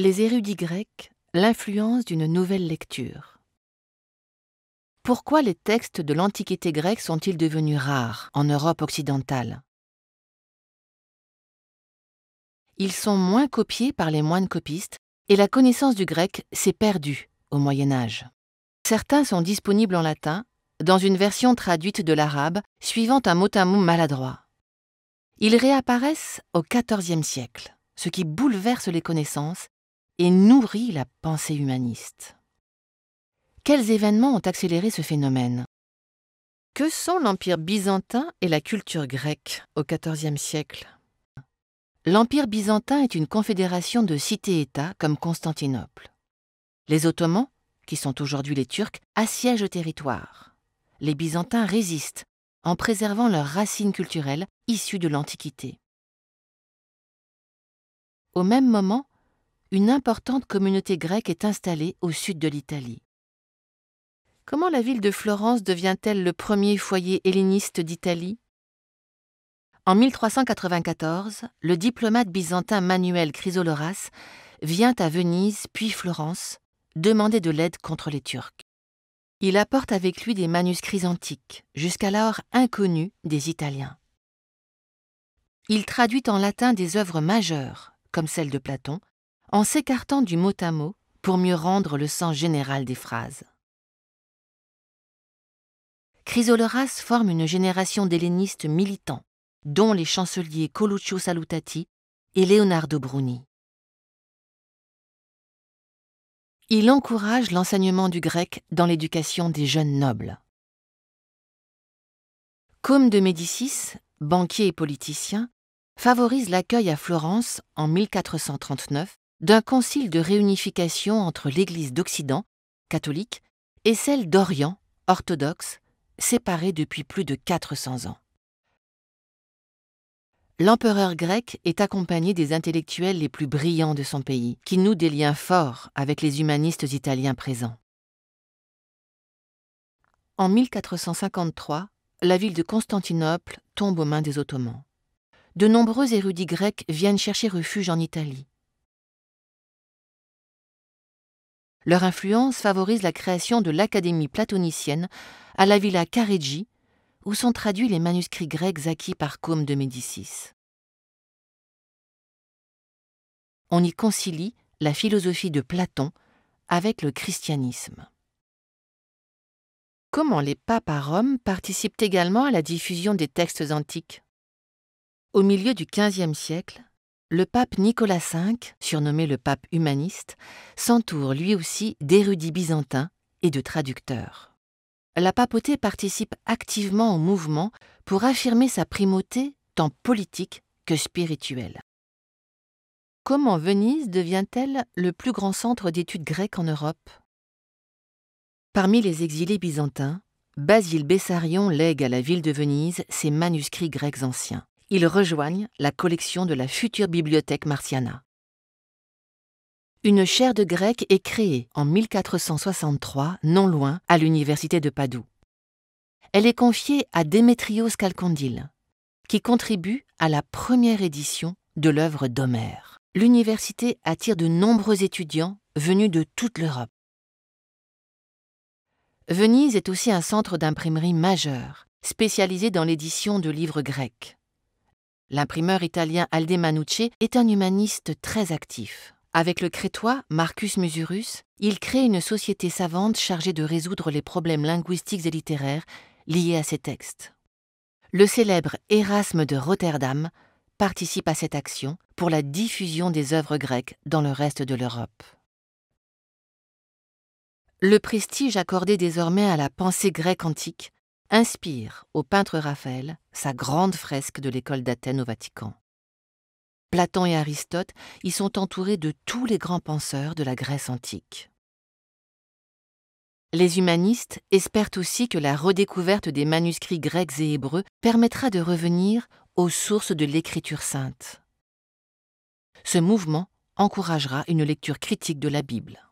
Les érudits grecs, l'influence d'une nouvelle lecture. Pourquoi les textes de l'Antiquité grecque sont-ils devenus rares en Europe occidentale Ils sont moins copiés par les moines copistes et la connaissance du grec s'est perdue au Moyen Âge. Certains sont disponibles en latin, dans une version traduite de l'arabe, suivant un mot à mot maladroit. Ils réapparaissent au XIVe siècle, ce qui bouleverse les connaissances et nourrit la pensée humaniste. Quels événements ont accéléré ce phénomène Que sont l'Empire byzantin et la culture grecque au XIVe siècle L'Empire byzantin est une confédération de cités-États comme Constantinople. Les Ottomans, qui sont aujourd'hui les Turcs, assiègent le territoire. Les Byzantins résistent en préservant leurs racines culturelles issues de l'Antiquité. Au même moment, une importante communauté grecque est installée au sud de l'Italie. Comment la ville de Florence devient-elle le premier foyer helléniste d'Italie En 1394, le diplomate byzantin Manuel Chrysoloras vient à Venise puis Florence demander de l'aide contre les Turcs. Il apporte avec lui des manuscrits antiques, jusqu'alors inconnus des Italiens. Il traduit en latin des œuvres majeures, comme celle de Platon, en s'écartant du mot à mot pour mieux rendre le sens général des phrases. Chrysoloras forme une génération d'hellénistes militants, dont les chanceliers Coluccio Salutati et Leonardo Bruni. Il encourage l'enseignement du grec dans l'éducation des jeunes nobles. Comme de Médicis, banquier et politicien, favorise l'accueil à Florence en 1439 d'un concile de réunification entre l'Église d'Occident, catholique, et celle d'Orient, orthodoxe, séparée depuis plus de 400 ans. L'empereur grec est accompagné des intellectuels les plus brillants de son pays, qui nouent des liens forts avec les humanistes italiens présents. En 1453, la ville de Constantinople tombe aux mains des Ottomans. De nombreux érudits grecs viennent chercher refuge en Italie. Leur influence favorise la création de l'Académie platonicienne à la villa Careggi, où sont traduits les manuscrits grecs acquis par Côme de Médicis. On y concilie la philosophie de Platon avec le christianisme. Comment les papes à Rome participent également à la diffusion des textes antiques Au milieu du XVe siècle, le pape Nicolas V, surnommé le pape humaniste, s'entoure lui aussi d'érudits byzantins et de traducteurs. La papauté participe activement au mouvement pour affirmer sa primauté tant politique que spirituelle. Comment Venise devient-elle le plus grand centre d'études grecques en Europe Parmi les exilés byzantins, Basile Bessarion lègue à la ville de Venise ses manuscrits grecs anciens ils rejoignent la collection de la future bibliothèque martiana. Une chaire de grec est créée en 1463, non loin, à l'université de Padoue. Elle est confiée à Démétrios Kalcondyl, qui contribue à la première édition de l'œuvre d'Homère. L'université attire de nombreux étudiants venus de toute l'Europe. Venise est aussi un centre d'imprimerie majeur, spécialisé dans l'édition de livres grecs. L'imprimeur italien Alde Manucci est un humaniste très actif. Avec le crétois Marcus Musurus, il crée une société savante chargée de résoudre les problèmes linguistiques et littéraires liés à ces textes. Le célèbre Erasme de Rotterdam participe à cette action pour la diffusion des œuvres grecques dans le reste de l'Europe. Le prestige accordé désormais à la pensée grecque antique inspire au peintre Raphaël sa grande fresque de l'école d'Athènes au Vatican. Platon et Aristote y sont entourés de tous les grands penseurs de la Grèce antique. Les humanistes espèrent aussi que la redécouverte des manuscrits grecs et hébreux permettra de revenir aux sources de l'écriture sainte. Ce mouvement encouragera une lecture critique de la Bible.